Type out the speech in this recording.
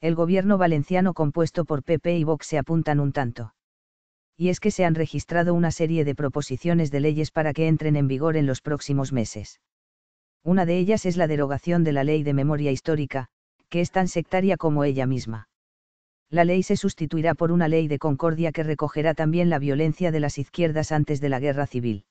el gobierno valenciano compuesto por PP y Vox se apuntan un tanto. Y es que se han registrado una serie de proposiciones de leyes para que entren en vigor en los próximos meses. Una de ellas es la derogación de la Ley de Memoria Histórica, que es tan sectaria como ella misma. La ley se sustituirá por una ley de concordia que recogerá también la violencia de las izquierdas antes de la guerra civil.